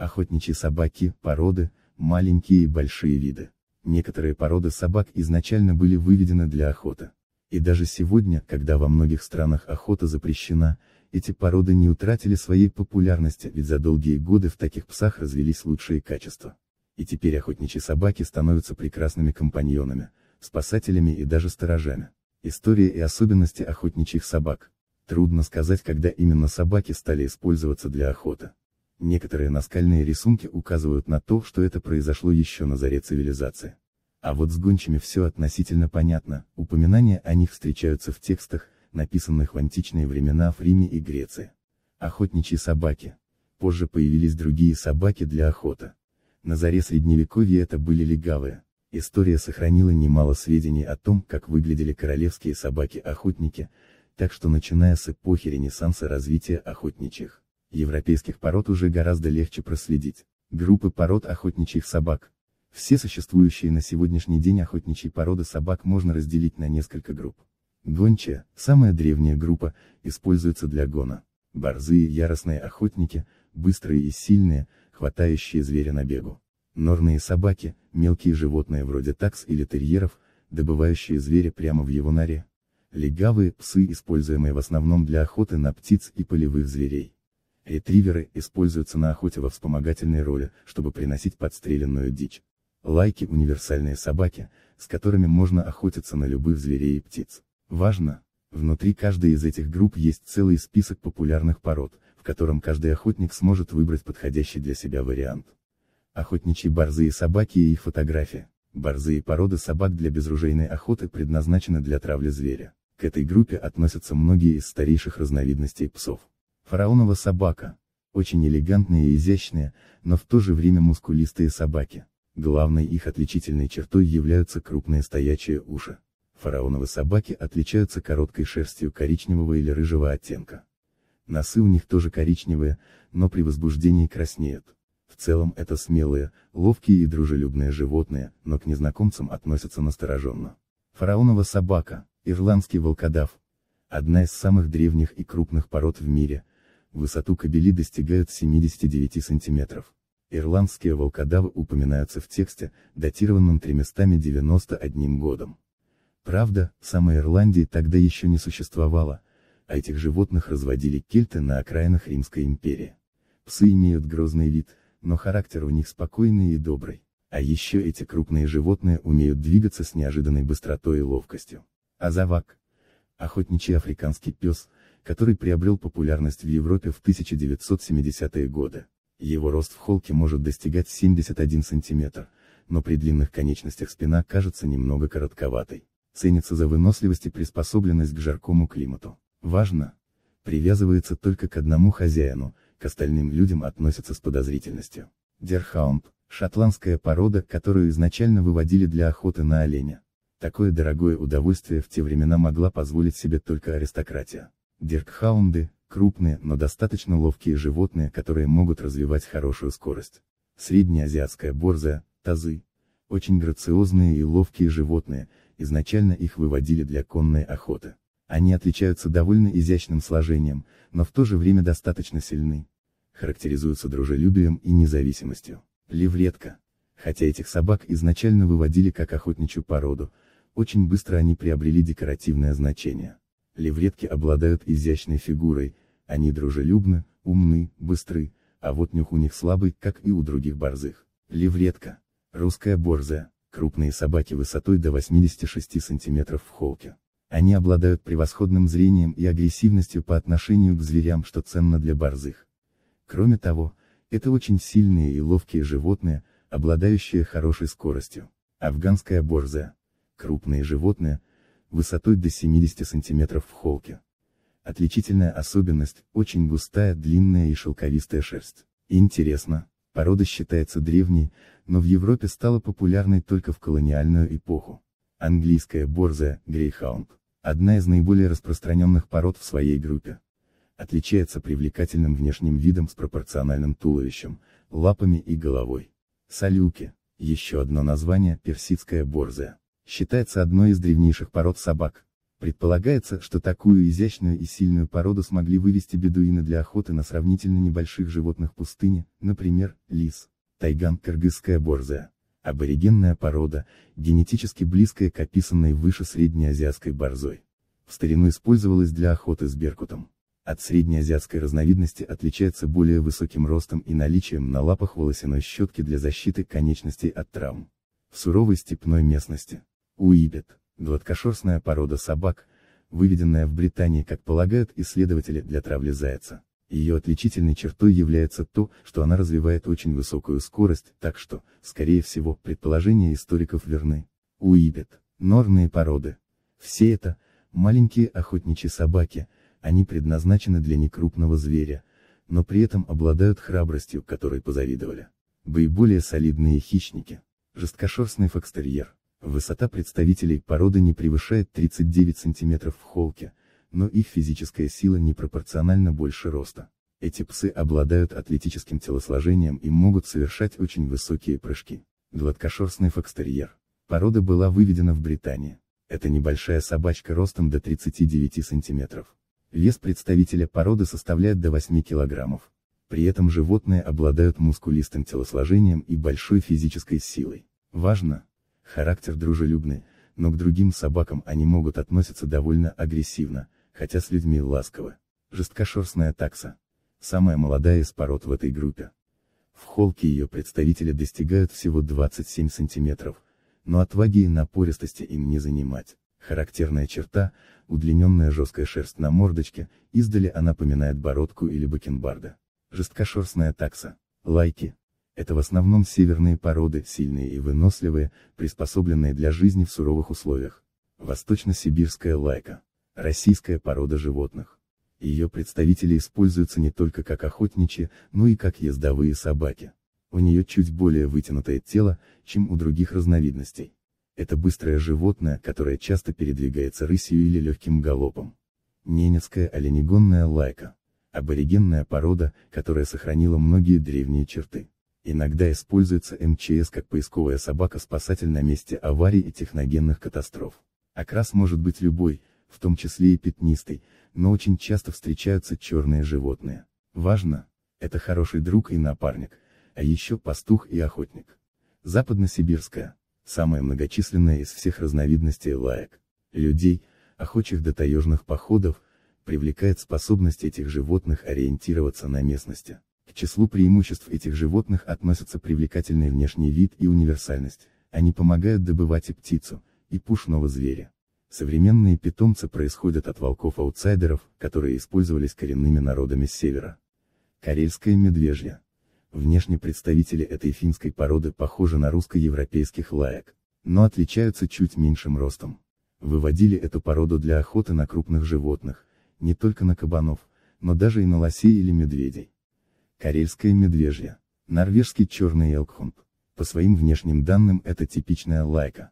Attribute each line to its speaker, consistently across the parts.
Speaker 1: Охотничьи собаки, породы, маленькие и большие виды. Некоторые породы собак изначально были выведены для охоты. И даже сегодня, когда во многих странах охота запрещена, эти породы не утратили своей популярности, ведь за долгие годы в таких псах развелись лучшие качества. И теперь охотничьи собаки становятся прекрасными компаньонами, спасателями и даже сторожами. История и особенности охотничьих собак. Трудно сказать, когда именно собаки стали использоваться для охоты. Некоторые наскальные рисунки указывают на то, что это произошло еще на заре цивилизации. А вот с гончими все относительно понятно, упоминания о них встречаются в текстах, написанных в античные времена в Риме и Греции. Охотничьи собаки. Позже появились другие собаки для охоты. На заре средневековья это были легавые. История сохранила немало сведений о том, как выглядели королевские собаки-охотники, так что начиная с эпохи Ренессанса развитие охотничьих Европейских пород уже гораздо легче проследить. Группы пород охотничьих собак. Все существующие на сегодняшний день охотничьи породы собак можно разделить на несколько групп. Гончая, самая древняя группа, используется для гона. Борзые яростные охотники, быстрые и сильные, хватающие зверя на бегу. Норные собаки, мелкие животные вроде такс или терьеров, добывающие зверя прямо в его норе. Легавые псы, используемые в основном для охоты на птиц и полевых зверей. Ретриверы используются на охоте во вспомогательной роли, чтобы приносить подстреленную дичь. Лайки – универсальные собаки, с которыми можно охотиться на любых зверей и птиц. Важно! Внутри каждой из этих групп есть целый список популярных пород, в котором каждый охотник сможет выбрать подходящий для себя вариант. Охотничьи борзые собаки и их фотографии. Борзые породы собак для безружейной охоты предназначены для травли зверя. К этой группе относятся многие из старейших разновидностей псов. Фараонова собака. Очень элегантные и изящные, но в то же время мускулистые собаки. Главной их отличительной чертой являются крупные стоячие уши. Фараоновы собаки отличаются короткой шерстью коричневого или рыжего оттенка. Носы у них тоже коричневые, но при возбуждении краснеют. В целом это смелые, ловкие и дружелюбные животные, но к незнакомцам относятся настороженно. Фараонова собака, ирландский волкодав. Одна из самых древних и крупных пород в мире, высоту кабели достигают 79 сантиметров. Ирландские волкодавы упоминаются в тексте, датированном 391 годом. Правда, самой Ирландии тогда еще не существовало, а этих животных разводили кельты на окраинах Римской империи. Псы имеют грозный вид, но характер у них спокойный и добрый. А еще эти крупные животные умеют двигаться с неожиданной быстротой и ловкостью. Азавак. Охотничий африканский пес – который приобрел популярность в Европе в 1970-е годы. Его рост в холке может достигать 71 см, но при длинных конечностях спина кажется немного коротковатой. Ценится за выносливость и приспособленность к жаркому климату. Важно! Привязывается только к одному хозяину, к остальным людям относятся с подозрительностью. Дерхаунд – шотландская порода, которую изначально выводили для охоты на оленя. Такое дорогое удовольствие в те времена могла позволить себе только аристократия. Диркхаунды – крупные, но достаточно ловкие животные, которые могут развивать хорошую скорость. Среднеазиатская борзая, тазы – очень грациозные и ловкие животные, изначально их выводили для конной охоты. Они отличаются довольно изящным сложением, но в то же время достаточно сильны. Характеризуются дружелюбием и независимостью. Левретка. Хотя этих собак изначально выводили как охотничью породу, очень быстро они приобрели декоративное значение. Левретки обладают изящной фигурой, они дружелюбны, умны, быстры, а вот нюх у них слабый, как и у других борзых. Левретка. Русская борзая. Крупные собаки высотой до 86 см в холке. Они обладают превосходным зрением и агрессивностью по отношению к зверям, что ценно для борзых. Кроме того, это очень сильные и ловкие животные, обладающие хорошей скоростью. Афганская борзая. Крупные животные, высотой до 70 сантиметров в холке. Отличительная особенность – очень густая, длинная и шелковистая шерсть. Интересно, порода считается древней, но в Европе стала популярной только в колониальную эпоху. Английская борзая, грейхаунд – одна из наиболее распространенных пород в своей группе. Отличается привлекательным внешним видом с пропорциональным туловищем, лапами и головой. Салюки – еще одно название – персидская борзая считается одной из древнейших пород собак. Предполагается, что такую изящную и сильную породу смогли вывести бедуины для охоты на сравнительно небольших животных пустыни, например, лис. Тайган кыргызская борзая. Аборигенная порода, генетически близкая к описанной выше среднеазиатской борзой. В старину использовалась для охоты с беркутом. От среднеазиатской разновидности отличается более высоким ростом и наличием на лапах волосяной щетки для защиты конечностей от травм. В суровой степной местности Уибет – гладкошерстная порода собак, выведенная в Британии, как полагают исследователи, для травли зайца. Ее отличительной чертой является то, что она развивает очень высокую скорость, так что, скорее всего, предположения историков верны. Уибет, норные породы. Все это, маленькие охотничьи собаки, они предназначены для некрупного зверя, но при этом обладают храбростью, которой позавидовали. более солидные хищники. Жесткошерстный фокстерьер. Высота представителей породы не превышает 39 см в холке, но их физическая сила непропорционально больше роста. Эти псы обладают атлетическим телосложением и могут совершать очень высокие прыжки. Гладкошерстный фокстерьер. Порода была выведена в Британии. Это небольшая собачка ростом до 39 см. Вес представителя породы составляет до 8 кг. При этом животные обладают мускулистым телосложением и большой физической силой. Важно, Характер дружелюбный, но к другим собакам они могут относиться довольно агрессивно, хотя с людьми ласково. Жесткошерстная такса. Самая молодая из пород в этой группе. В холке ее представители достигают всего 27 сантиметров, но отваги и напористости им не занимать. Характерная черта – удлиненная жесткая шерсть на мордочке, издали она напоминает бородку или бакенбарда. Жесткошерстная такса. Лайки. Это в основном северные породы, сильные и выносливые, приспособленные для жизни в суровых условиях. Восточно-сибирская лайка. Российская порода животных. Ее представители используются не только как охотничьи, но и как ездовые собаки. У нее чуть более вытянутое тело, чем у других разновидностей. Это быстрое животное, которое часто передвигается рысью или легким галопом. Ненецкая оленегонная лайка. Аборигенная порода, которая сохранила многие древние черты. Иногда используется МЧС как поисковая собака-спасатель на месте аварий и техногенных катастроф. Окрас может быть любой, в том числе и пятнистый, но очень часто встречаются черные животные. Важно, это хороший друг и напарник, а еще пастух и охотник. Западносибирская, самая многочисленная из всех разновидностей лаек. Людей, охочих до таежных походов, привлекает способность этих животных ориентироваться на местности. К числу преимуществ этих животных относятся привлекательный внешний вид и универсальность, они помогают добывать и птицу, и пушного зверя. Современные питомцы происходят от волков-аутсайдеров, которые использовались коренными народами с севера. Карельское медвежья. Внешне представители этой финской породы похожи на русско-европейских лаек, но отличаются чуть меньшим ростом. Выводили эту породу для охоты на крупных животных, не только на кабанов, но даже и на лосей или медведей. Карельская медвежья. Норвежский черный элкхунд. По своим внешним данным это типичная лайка.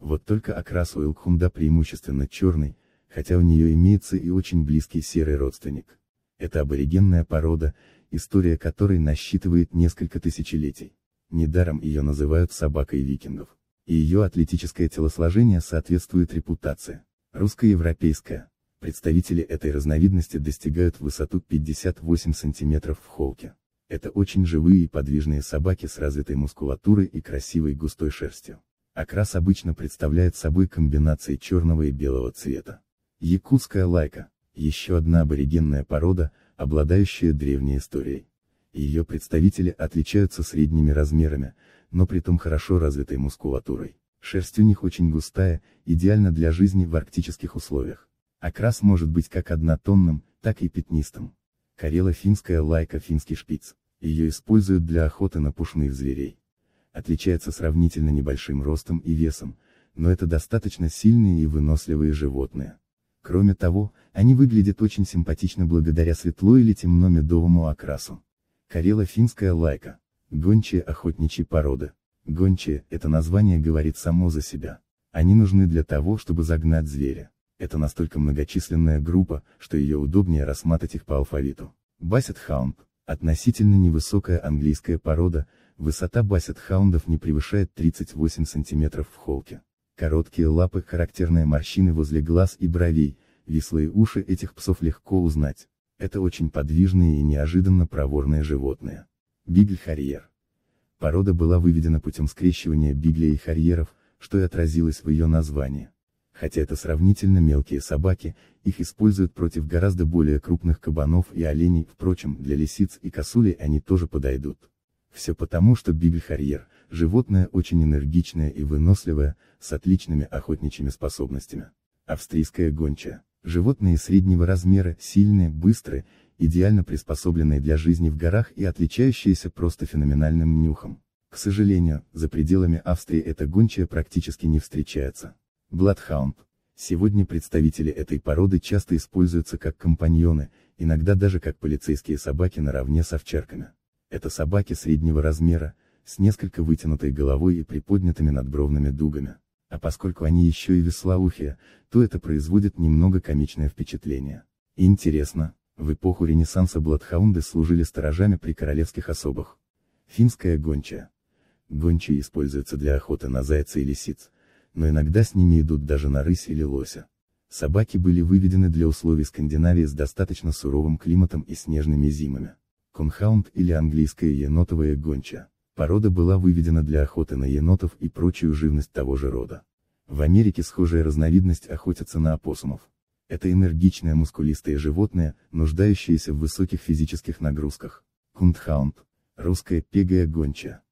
Speaker 1: Вот только окрас у элкхунда преимущественно черный, хотя у нее имеется и очень близкий серый родственник. Это аборигенная порода, история которой насчитывает несколько тысячелетий. Недаром ее называют собакой викингов. И ее атлетическое телосложение соответствует репутации. Русско-европейская. Представители этой разновидности достигают высоту 58 см в холке. Это очень живые и подвижные собаки с развитой мускулатурой и красивой густой шерстью. Окрас обычно представляет собой комбинации черного и белого цвета. Якутская лайка – еще одна аборигенная порода, обладающая древней историей. Ее представители отличаются средними размерами, но при том хорошо развитой мускулатурой. Шерсть у них очень густая, идеально для жизни в арктических условиях. Окрас может быть как однотонным, так и пятнистым. Карело-финская лайка финский шпиц. Ее используют для охоты на пушных зверей. Отличается сравнительно небольшим ростом и весом, но это достаточно сильные и выносливые животные. Кроме того, они выглядят очень симпатично благодаря светло или темно-медовому окрасу. Карело-финская лайка. Гончие охотничьи породы. Гончие, это название говорит само за себя. Они нужны для того, чтобы загнать зверя. Это настолько многочисленная группа, что ее удобнее рассматривать их по алфавиту. Бассет Хаунд – относительно невысокая английская порода, высота бассет хаундов не превышает 38 см в холке. Короткие лапы, характерные морщины возле глаз и бровей, вислые уши этих псов легко узнать. Это очень подвижные и неожиданно проворные животные. Бигль-харьер. Порода была выведена путем скрещивания биглей и харьеров, что и отразилось в ее названии. Хотя это сравнительно мелкие собаки, их используют против гораздо более крупных кабанов и оленей, впрочем, для лисиц и косули они тоже подойдут. Все потому, что – животное очень энергичное и выносливое, с отличными охотничьими способностями. Австрийская гончая – Животные среднего размера, сильные, быстрые, идеально приспособленные для жизни в горах и отличающиеся просто феноменальным нюхом. К сожалению, за пределами Австрии эта гончая практически не встречается. Bloodhound. Сегодня представители этой породы часто используются как компаньоны, иногда даже как полицейские собаки наравне с овчарками. Это собаки среднего размера, с несколько вытянутой головой и приподнятыми надбровными дугами. А поскольку они еще и веслоухие, то это производит немного комичное впечатление. Интересно, в эпоху Ренессанса бладхаунды служили сторожами при королевских особах. Финская гончая. Гончая используется для охоты на зайца и лисиц, но иногда с ними идут даже на рысь или лося. Собаки были выведены для условий Скандинавии с достаточно суровым климатом и снежными зимами. Конхаунд или английская енотовая гонча. Порода была выведена для охоты на енотов и прочую живность того же рода. В Америке схожая разновидность охотятся на опоссумов. Это энергичное мускулистое животное, нуждающееся в высоких физических нагрузках. Кундхаунд. Русская пегая гончая.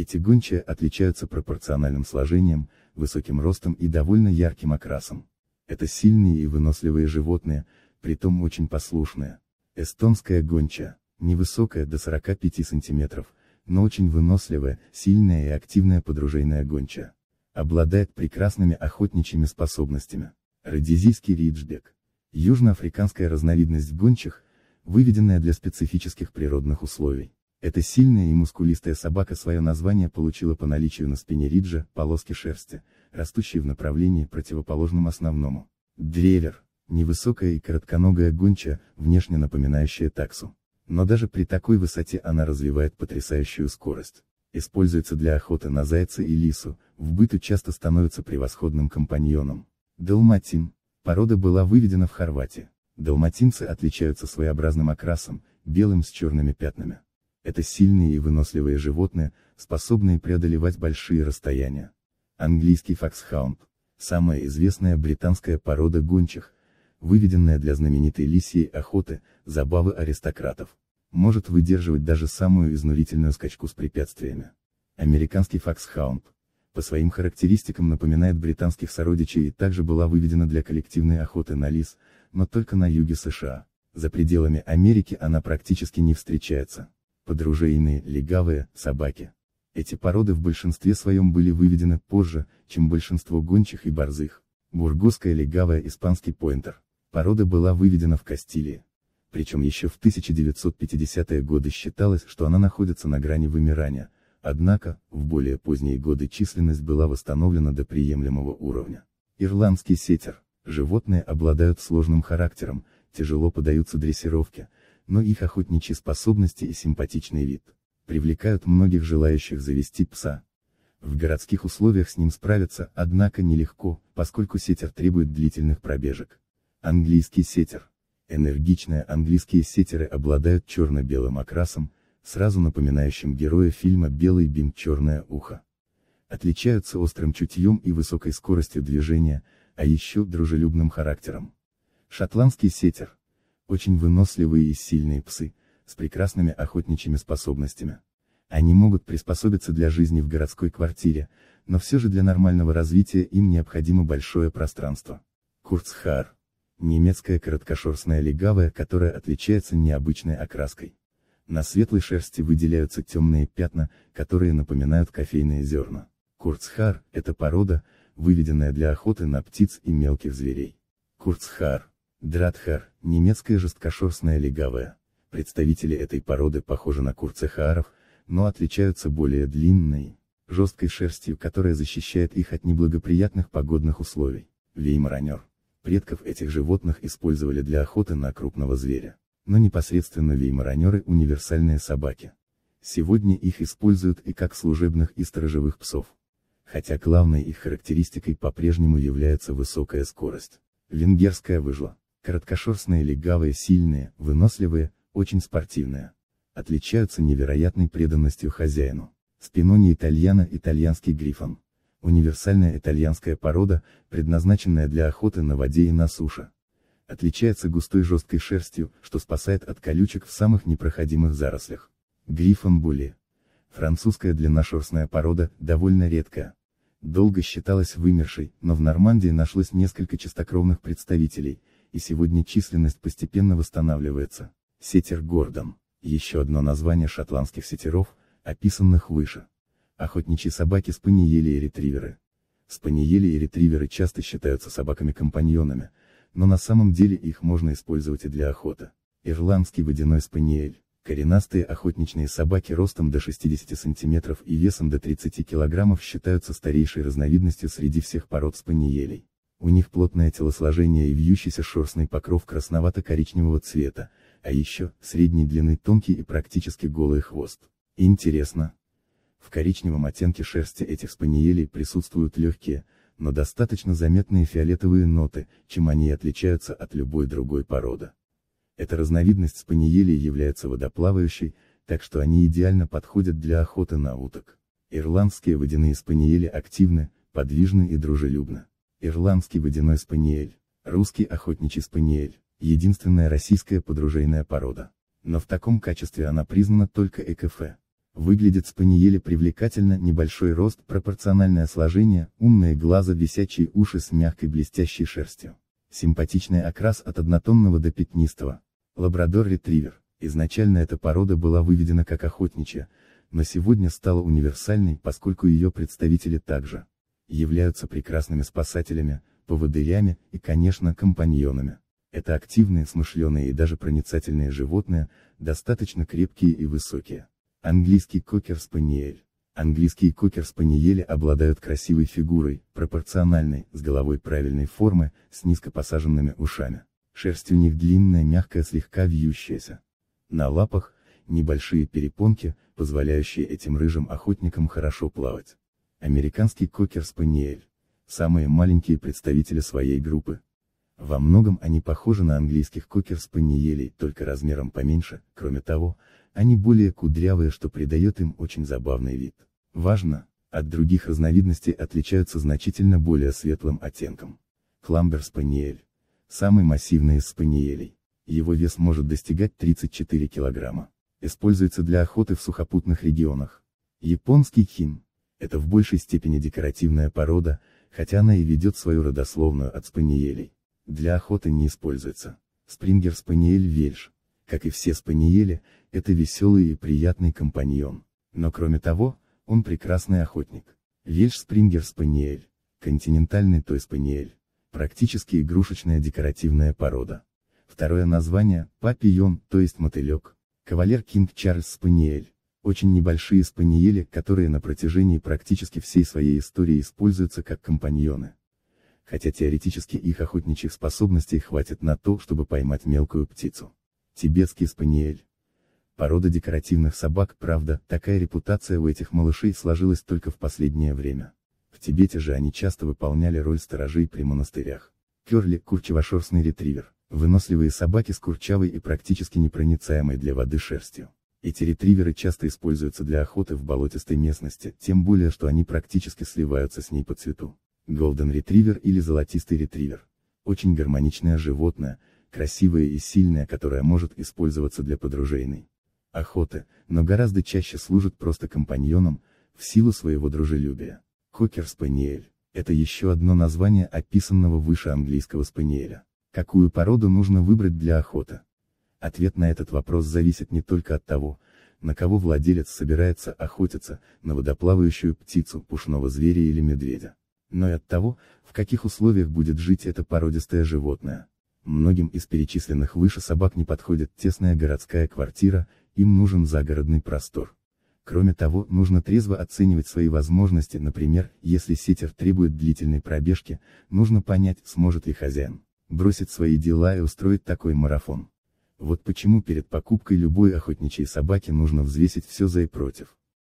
Speaker 1: Эти гончие отличаются пропорциональным сложением, высоким ростом и довольно ярким окрасом. Это сильные и выносливые животные, притом очень послушные. Эстонская гончая невысокая до 45 сантиметров, но очень выносливая, сильная и активная подружейная гончая. Обладает прекрасными охотничьими способностями. Родезийский риджбек. Южноафриканская разновидность гончих, выведенная для специфических природных условий. Эта сильная и мускулистая собака свое название получила по наличию на спине риджа, полоски шерсти, растущей в направлении противоположном основному. Древер. Невысокая и коротконогая гонча, внешне напоминающая таксу. Но даже при такой высоте она развивает потрясающую скорость. Используется для охоты на зайца и лису, в быту часто становится превосходным компаньоном. Далматин. Порода была выведена в Хорватии. Далматинцы отличаются своеобразным окрасом, белым с черными пятнами. Это сильные и выносливые животные, способные преодолевать большие расстояния. Английский фоксхаунд – самая известная британская порода гончих, выведенная для знаменитой лисьей охоты, забавы аристократов. Может выдерживать даже самую изнурительную скачку с препятствиями. Американский фоксхаунд – по своим характеристикам напоминает британских сородичей и также была выведена для коллективной охоты на лис, но только на юге США. За пределами Америки она практически не встречается подружейные, легавые, собаки. Эти породы в большинстве своем были выведены позже, чем большинство гончих и борзых. Бургосская легавая испанский поинтер. Порода была выведена в Кастилии. Причем еще в 1950-е годы считалось, что она находится на грани вымирания, однако, в более поздние годы численность была восстановлена до приемлемого уровня. Ирландский сетер. Животные обладают сложным характером, тяжело поддаются дрессировке, но их охотничьи способности и симпатичный вид привлекают многих желающих завести пса. В городских условиях с ним справиться, однако, нелегко, поскольку сетер требует длительных пробежек. Английский сетер. Энергичные английские сетеры обладают черно-белым окрасом, сразу напоминающим героя фильма «Белый бим черное ухо». Отличаются острым чутьем и высокой скоростью движения, а еще дружелюбным характером. Шотландский сетер очень выносливые и сильные псы, с прекрасными охотничьими способностями. Они могут приспособиться для жизни в городской квартире, но все же для нормального развития им необходимо большое пространство. Курцхар. Немецкая короткошерстная легавая, которая отличается необычной окраской. На светлой шерсти выделяются темные пятна, которые напоминают кофейные зерна. Курцхар – это порода, выведенная для охоты на птиц и мелких зверей. Курцхар Дратхар, немецкая жесткошерстная легавая. Представители этой породы похожи на кур цехааров, но отличаются более длинной, жесткой шерстью, которая защищает их от неблагоприятных погодных условий. Веймаранер. Предков этих животных использовали для охоты на крупного зверя. Но непосредственно веймаранеры универсальные собаки. Сегодня их используют и как служебных и сторожевых псов. Хотя главной их характеристикой по-прежнему является высокая скорость. Венгерская выжла. Короткошерстные легавые сильные, выносливые, очень спортивные. Отличаются невероятной преданностью хозяину. Спинони итальяна – итальянский грифон. Универсальная итальянская порода, предназначенная для охоты на воде и на суше. Отличается густой жесткой шерстью, что спасает от колючек в самых непроходимых зарослях. Грифон були. Французская длинношерстная порода, довольно редкая. Долго считалась вымершей, но в Нормандии нашлось несколько чистокровных представителей, и сегодня численность постепенно восстанавливается. Сетер Гордон, еще одно название шотландских сетеров, описанных выше. Охотничьи собаки спаниели и ретриверы. Спаниели и ретриверы часто считаются собаками-компаньонами, но на самом деле их можно использовать и для охоты. Ирландский водяной спаниель. Коренастые охотничные собаки ростом до 60 см и весом до 30 кг считаются старейшей разновидностью среди всех пород спаниелей. У них плотное телосложение и вьющийся шерстный покров красновато-коричневого цвета, а еще, средней длины тонкий и практически голый хвост. Интересно. В коричневом оттенке шерсти этих спаниелей присутствуют легкие, но достаточно заметные фиолетовые ноты, чем они и отличаются от любой другой породы. Эта разновидность спаниелей является водоплавающей, так что они идеально подходят для охоты на уток. Ирландские водяные спаниели активны, подвижны и дружелюбны ирландский водяной спаниель, русский охотничий спаниель, единственная российская подружейная порода. Но в таком качестве она признана только ЭКФ. Выглядит спаниели привлекательно небольшой рост, пропорциональное сложение, умные глаза, висячие уши с мягкой блестящей шерстью. Симпатичный окрас от однотонного до пятнистого. Лабрадор-ретривер. Изначально эта порода была выведена как охотничья, но сегодня стала универсальной, поскольку ее представители также являются прекрасными спасателями, поводырями и, конечно, компаньонами. Это активные, смышленые и даже проницательные животные, достаточно крепкие и высокие. Английский кокер-спаниель. Английские кокер-спаниели обладают красивой фигурой, пропорциональной, с головой правильной формы, с низко посаженными ушами. Шерсть у них длинная, мягкая, слегка вьющаяся. На лапах, небольшие перепонки, позволяющие этим рыжим охотникам хорошо плавать. Американский кокер-спаниель – самые маленькие представители своей группы. Во многом они похожи на английских кокер-спаниелей, только размером поменьше, кроме того, они более кудрявые, что придает им очень забавный вид. Важно, от других разновидностей отличаются значительно более светлым оттенком. Кламбер-спаниель – самый массивный из спаниелей. Его вес может достигать 34 килограмма. Используется для охоты в сухопутных регионах. Японский хин – это в большей степени декоративная порода, хотя она и ведет свою родословную от спаниелей. Для охоты не используется. Спрингер спаниель вельш, как и все спаниели, это веселый и приятный компаньон. Но кроме того, он прекрасный охотник. Вельш спрингер спаниель, континентальный той спаниель, практически игрушечная декоративная порода. Второе название – папион, то есть мотылек. Кавалер Кинг Чарльз Спаниель, очень небольшие спаниели, которые на протяжении практически всей своей истории используются как компаньоны. Хотя теоретически их охотничьих способностей хватит на то, чтобы поймать мелкую птицу. Тибетский спаниель. Порода декоративных собак, правда, такая репутация у этих малышей сложилась только в последнее время. В Тибете же они часто выполняли роль сторожей при монастырях. Керли – курчевошерстный ретривер, выносливые собаки с курчавой и практически непроницаемой для воды шерстью. Эти ретриверы часто используются для охоты в болотистой местности, тем более что они практически сливаются с ней по цвету. Golden ретривер или золотистый ретривер. Очень гармоничное животное, красивое и сильное, которое может использоваться для подружейной охоты, но гораздо чаще служит просто компаньоном, в силу своего дружелюбия. Кокер спаниель – это еще одно название описанного выше английского спаниеля. Какую породу нужно выбрать для охоты? Ответ на этот вопрос зависит не только от того, на кого владелец собирается охотиться, на водоплавающую птицу, пушного зверя или медведя. Но и от того, в каких условиях будет жить это породистое животное. Многим из перечисленных выше собак не подходит тесная городская квартира, им нужен загородный простор. Кроме того, нужно трезво оценивать свои возможности, например, если сетер требует длительной пробежки, нужно понять, сможет ли хозяин бросить свои дела и устроить такой марафон. Вот почему перед покупкой любой охотничьей собаки нужно взвесить все за и против.